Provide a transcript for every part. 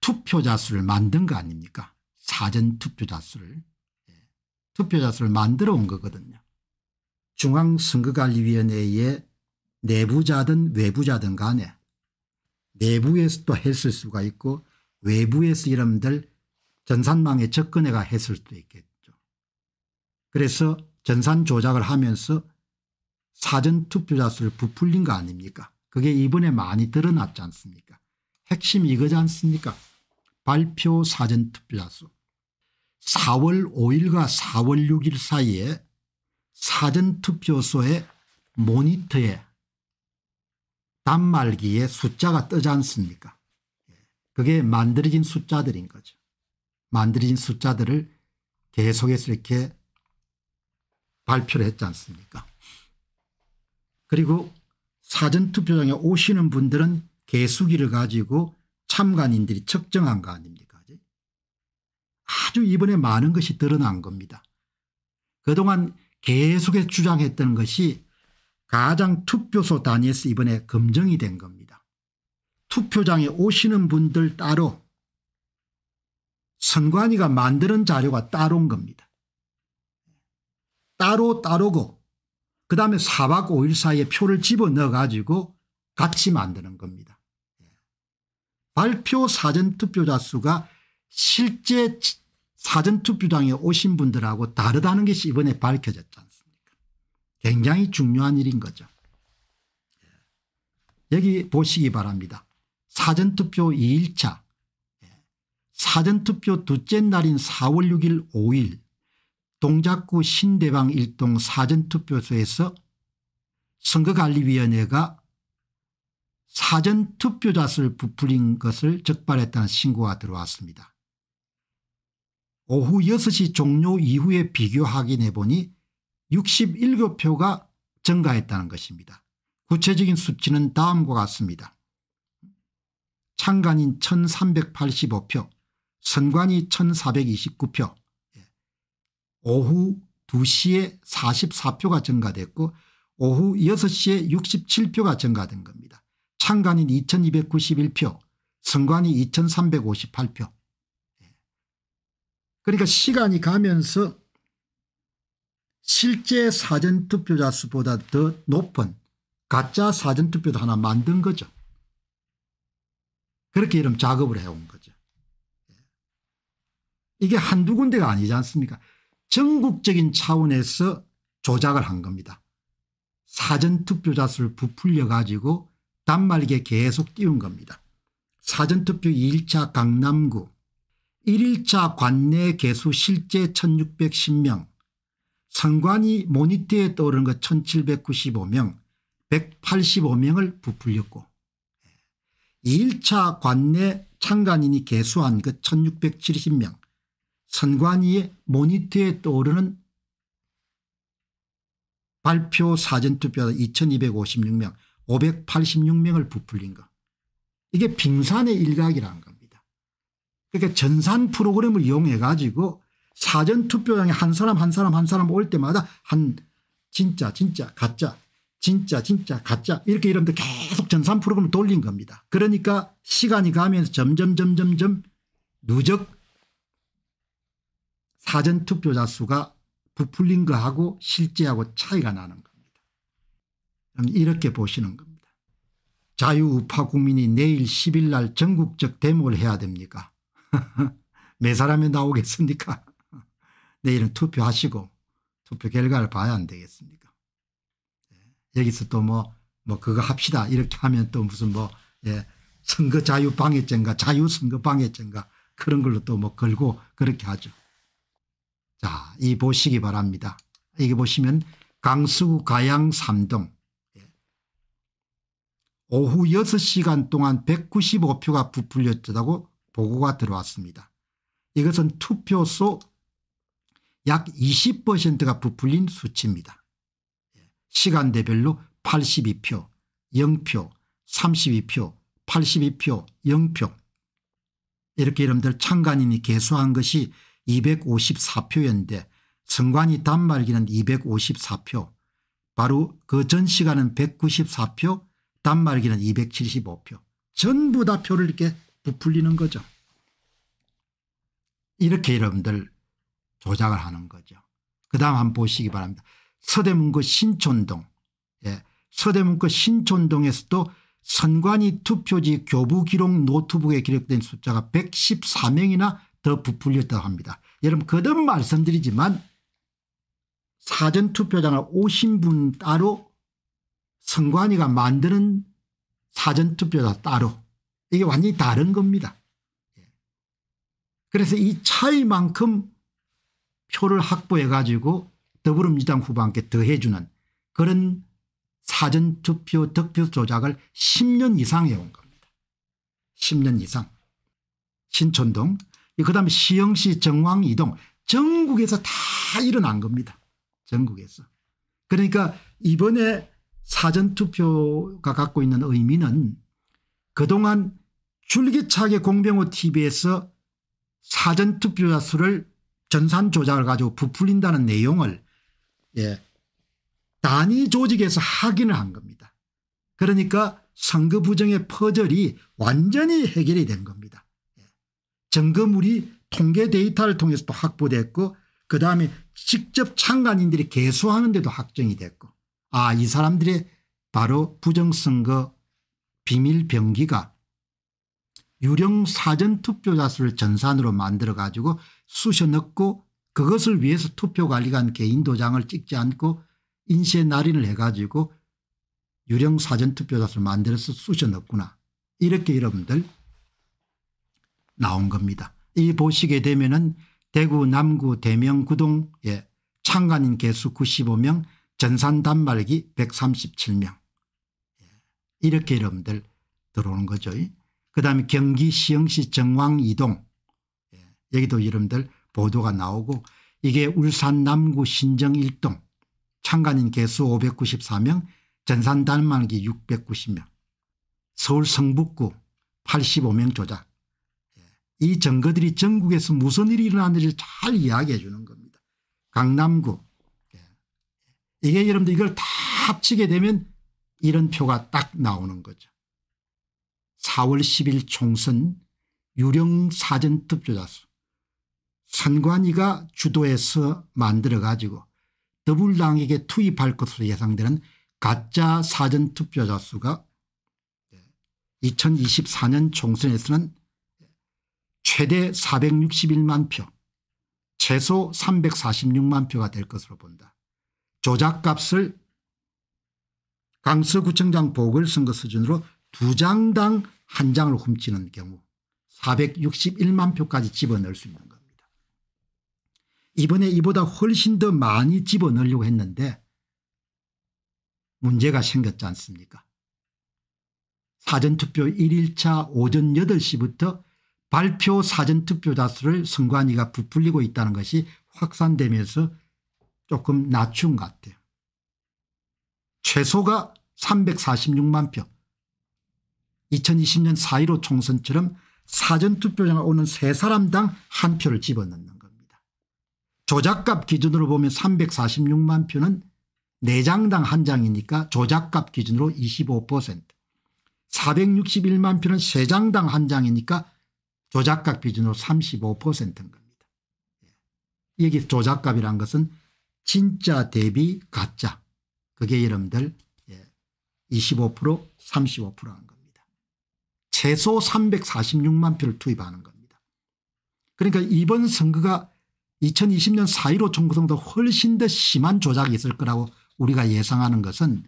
투표자 수를 만든 거 아닙니까 사전 투표자 수를 예. 투표자 수를 만들어 온 거거든요. 중앙선거관리위원회의 내부자든 외부자든 간에 내부에서 도 했을 수가 있고 외부에서 이름들 전산망에 접근해가 했을 수도 있겠죠. 그래서 전산 조작을 하면서 사전 투표자 수를 부풀린 거 아닙니까 그게 이번에 많이 드러났지 않습니까 핵심이 이거지 않습니까 발표 사전투표자 수 4월 5일과 4월 6일 사이에 사전투표소의 모니터에 단말기에 숫자가 뜨지 않습니까 그게 만들어진 숫자들인 거죠. 만들어진 숫자들을 계속해서 이렇게 발표를 했지 않습니까 그리고 사전투표장에 오시는 분들은 개수기를 가지고 참관인들이 측정한 거 아닙니까? 아주 이번에 많은 것이 드러난 겁니다. 그동안 계속해서 주장했던 것이 가장 투표소 단위에서 이번에 검증이 된 겁니다. 투표장에 오시는 분들 따로 선관위가 만드는 자료가 따로인 겁니다. 따로 따로고 그다음에 4박 5일 사이에 표를 집어넣어 가지고 같이 만드는 겁니다. 발표 사전투표자 수가 실제 사전투표장에 오신 분들하고 다르다는 것이 이번에 밝혀졌지 않습니까 굉장히 중요한 일인 거죠. 예. 여기 보시기 바랍니다. 사전투표 2일차 예. 사전투표 둘째 날인 4월 6일 5일 동작구 신대방 1동 사전투표소에서 선거관리위원회가 사전 투표자 수를 부풀린 것을 적발했다는 신고가 들어왔습니다. 오후 6시 종료 이후에 비교 확인해 보니 6 1개 표가 증가했다는 것입니다. 구체적인 수치는 다음과 같습니다. 창간인 1385표 선관위 1429표 예. 오후 2시에 44표가 증가됐고 오후 6시에 67표가 증가된 겁니다. 창간인 2291표 선관이 2358표 예. 그러니까 시간이 가면서 실제 사전투표자 수보다 더 높은 가짜 사전투표도 하나 만든 거죠. 그렇게 이름 작업을 해온 거죠. 예. 이게 한두 군데가 아니지 않습니까 전국적인 차원에서 조작을 한 겁니다. 사전투표자 수를 부풀려 가지고 단말기에 계속 띄운 겁니다. 사전투표 2일차 강남구 1일차 관내 개수 실제 1610명 선관위 모니터에 떠오른 것 1795명 185명을 부풀렸고 2일차 예, 관내 참관인이 개수한 그 1670명 선관위의 모니터에 떠오르는 발표 사전투표 2256명 586명을 부풀린 거. 이게 빙산의 일각이라는 겁니다. 그러니까 전산 프로그램을 이용해 가지고 사전투표장에 한 사람 한 사람 한 사람 올 때마다 한 진짜 진짜 가짜 진짜 진짜 가짜 이렇게 이러면 계속 전산 프로그램을 돌린 겁니다. 그러니까 시간이 가면서 점점 점점 점 누적 사전투표자 수가 부풀린 거하고 실제하고 차이가 나는 거 이렇게 보시는 겁니다. 자유우파 국민이 내일 10일 날 전국적 데모를 해야 됩니까 매 사람이 나오겠습니까 내일은 투표하시고 투표 결과를 봐야 안 되겠습니까 예, 여기서 또뭐뭐 뭐 그거 합시다 이렇게 하면 또 무슨 뭐 예, 선거 자유 방해죄인가 자유 선거 방해죄인가 그런 걸로 또 뭐 걸고 그렇게 하죠. 자, 이 보시기 바랍니다. 이게 보시면 강수 가양 3동 오후 6시간 동안 195표가 부풀렸다고 보고가 들어왔습니다. 이것은 투표소 약 20%가 부풀린 수치입니다. 시간대별로 82표, 0표, 32표, 82표, 0표 이렇게 여러분들 창간인이 개수한 것이 254표였는데 성관이 단말기는 254표 바로 그 전 시간은 194표 단말기는 275표. 전부 다 표를 이렇게 부풀리는 거죠. 이렇게 여러분들 조작을 하는 거죠. 그 다음 한번 보시기 바랍니다. 서대문구 신촌동 예. 서대문구 신촌동에서도 선관위 투표지 교부 기록 노트북에 기록된 숫자가 114명이나 더 부풀렸다고 합니다. 여러분 거듭 말씀드리지만 사전투표장을 오신 분 따로 선관위가 만드는 사전투표다 따로 이게 완전히 다른 겁니다. 예. 그래서 이 차이만큼 표를 확보해 가지고 더불어민주당 후보한테 더해주는 그런 사전투표 득표 조작을 10년 이상 해온 겁니다. 10년 이상. 신촌동 그다음에 시흥시 정왕 이동 전국에서 다 일어난 겁니다. 전국에서. 그러니까 이번에 사전투표가 갖고 있는 의미는 그동안 줄기차게 공병호 tv에서 사전투표자 수를 전산 조작을 가지고 부풀린다는 내용을 예, 단위 조직에서 확인을 한 겁니다. 그러니까 선거 부정의 퍼즐이 완전히 해결이 된 겁니다. 예. 점검물이 통계 데이터를 통해서도 확보됐고 그다음에 직접 참관인들이 개수하는 데도 확정이 됐고 아이 사람들의 바로 부정선거 비밀병기가 유령 사전투표자 수를 전산으로 만들어 가지고 쑤셔 넣고 그것을 위해서 투표관리관 개인 도장을 찍지 않고 인쇄 날인을 해가지고 유령 사전투표자 수를 만들어서 쑤셔 넣구나 이렇게 여러분들 나온 겁니다. 이 보시게 되면은 대구 남구 대명 구동 예, 창간인 개수 95명 전산 단말기 137명 예. 이렇게 여러분들 들어오는 거죠. 예. 그 다음에 경기 시흥시 정왕 이동 예. 여기도 여러분들 보도가 나오고 이게 울산 남구 신정 1동 참관인 개수 594명 전산 단말기 690명 서울 성북구 85명 조작 이 증거들이 전국에서 무슨 일이 일어났는지잘 이야기해 주는 겁니다. 강남구 이게 여러분들 이걸 다 합치게 되면 이런 표가 딱 나오는 거죠. 4월 10일 총선 유령 사전 득표자수 선관위가 주도해서 만들어 가지고 더불당에게 투입할 것으로 예상되는 가짜 사전 투표자 수가 2024년 총선에서는 최대 461만 표 최소 346만 표가 될 것으로 본다. 조작값을 강서구청장 보궐선거 수준으로 두 장당 한 장을 훔치는 경우 461만 표까지 집어넣을 수 있는 겁니다. 이번에 이보다 훨씬 더 많이 집어넣으려고 했는데 문제가 생겼지 않습니까 사전투표 1일차 오전 8시부터 발표 사전투표 자수를 선관위가 부풀리고 있다는 것이 확산되면서 조금 낮춘 것 같아요. 최소가 346만 표 2020년 4.15 총선처럼 사전투표장을 오는 세 사람당 한 표를 집어넣는 겁니다. 조작값 기준으로 보면 346만 표는 4장당 한장이니까 조작값 기준으로 25% 461만 표는 3장당 한장이니까 조작값 기준으로 35%인 겁니다. 여기 예. 조작값이란 것은 진짜 대비 가짜 그게 여러분들 25% 예, 35%한 겁니다. 최소 346만 표를 투입하는 겁니다. 그러니까 이번 선거가 2020년 4.15 총구성도 훨씬 더 심한 조작이 있을 거라고 우리가 예상하는 것은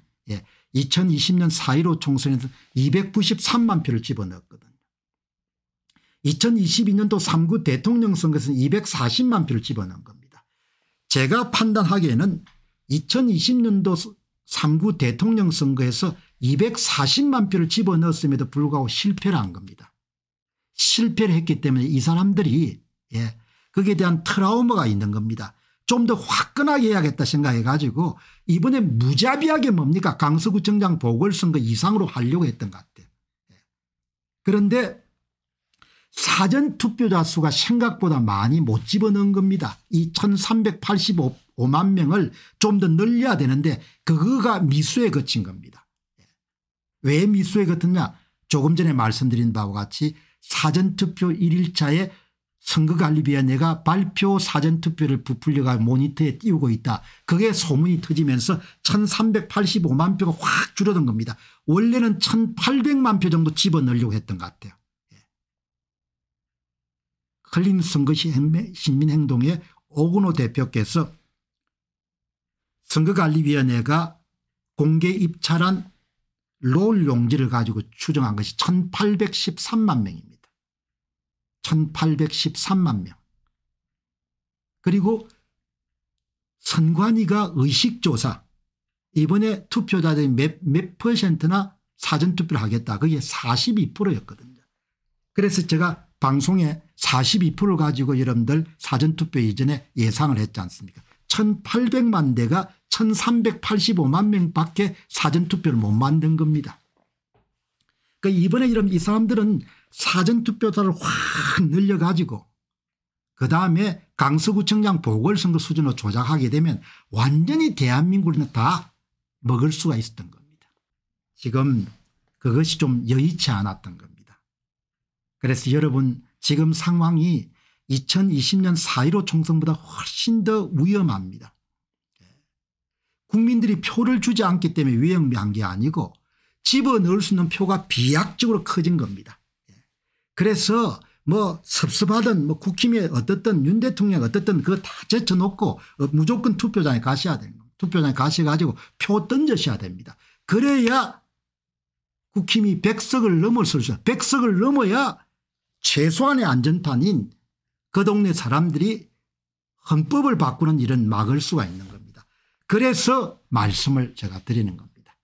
2020년 예, 4.15 총선에서 293만 표를 집어넣었거든요. 2022년도 3구 대통령 선거에서는 240만 표를 집어넣은 겁니다. 제가 판단하기에는 2020년도 3구 대통령 선거에서 240만 표를 집어넣었음에도 불구하고 실패를 한 겁니다. 실패를 했기 때문에 이 사람들이 예, 거기에 대한 트라우마가 있는 겁니다. 좀 더 화끈하게 해야겠다 생각해 가지고 이번에 무자비하게 뭡니까 강서구청장 보궐선거 이상으로 하려고 했던 것 같아요. 예. 그런데 사전 투표자 수가 생각보다 많이 못 집어넣은 겁니다. 2385만 명을 좀 더 늘려야 되는데 그거가 미수에 그친 겁니다. 예. 왜 미수에 그쳤냐 조금 전에 말씀드린 바와 같이 사전투표 1일차에 선거관리위원회가 발표 사전투표를 부풀려가 모니터에 띄우고 있다. 그게 소문이 터지면서 1385만 표가 확 줄어든 겁니다. 원래는 1800만 표 정도 집어넣으려고 했던 것 같아요. 클린 선거 시민행동의 오근호 대표께서 선거관리위원회가 공개 입찰한 롤 용지를 가지고 추정한 것이 1813만 명입니다. 1813만 명. 그리고 선관위가 의식조사 이번에 투표자들이 몇, 몇 퍼센트나 사전투표를 하겠다. 그게 42%였거든요. 그래서 제가 방송에 42%를 가지고 여러분들 사전투표 이전에 예상을 했지 않습니까 1800만 대가 1385만 명밖에 사전투표를 못 만든 겁니다. 그 이번에 이런 이 사람들은 사전투표자를 확 늘려가지고 그 다음에 강서구청장 보궐선거 수준으로 조작하게 되면 완전히 대한민국을 다 먹을 수가 있었던 겁니다. 지금 그것이 좀 여의치 않았던 겁니다. 그래서 여러분 지금 상황이 2020년 4.15 총선보다 훨씬 더 위험합니다. 국민들이 표를 주지 않기 때문에 위험한 게 아니고 집어넣을 수 있는 표가 비약적으로 커진 겁니다. 그래서 뭐 섭섭하든 뭐 국힘이 어떻든 윤 대통령이 어떻든 그거 다 제쳐놓고 무조건 투표장에 가셔야 되는 겁니다. 투표장에 가셔가지고 표 던져셔야 됩니다. 그래야 국힘이 100석을 넘을 수 있어요. 100석을 넘어야 최소한의 안전판인 그 동네 사람들이 헌법을 바꾸는 일은 막을 수가 있는 겁니다. 그래서 말씀을 제가 드리는 겁니다.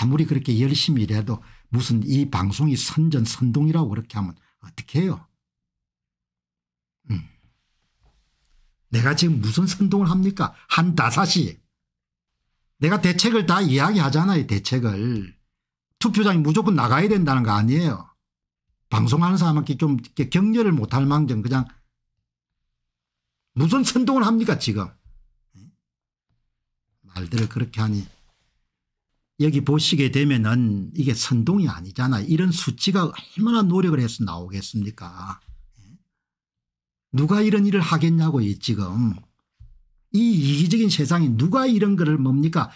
아무리 그렇게 열심히 일해도 무슨 이 방송이 선전 선동이라고 그렇게 하면 어떻게 해요? 음. 내가 지금 무슨 선동을 합니까? 한 다사시. 내가 대책을 다 이야기하잖아요. 대책을. 투표장이 무조건 나가야 된다는 거 아니에요. 방송하는 사람한테 좀 격려를 못할 망정 그냥 무슨 선동을 합니까 지금 말들을 그렇게 하니 여기 보시게 되면은 이게 선동이 아니잖아 이런 수치가 얼마나 노력을 해서 나오겠습니까 누가 이런 일을 하겠냐고 지금 이 이기적인 세상에 누가 이런 거를 뭡니까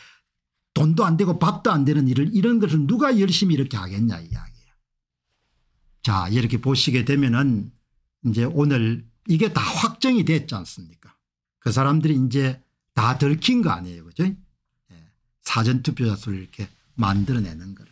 돈도 안 되고 밥도 안 되는 일을 이런 것을 누가 열심히 이렇게 하겠냐 이야기 자 이렇게 보시게 되면은 이제 오늘 이게 다 확정이 됐지 않습니까 그 사람들이 이제 다 들킨 거 아니에요 그죠 예. 사전투표자 수를 이렇게 만들어내는 거를.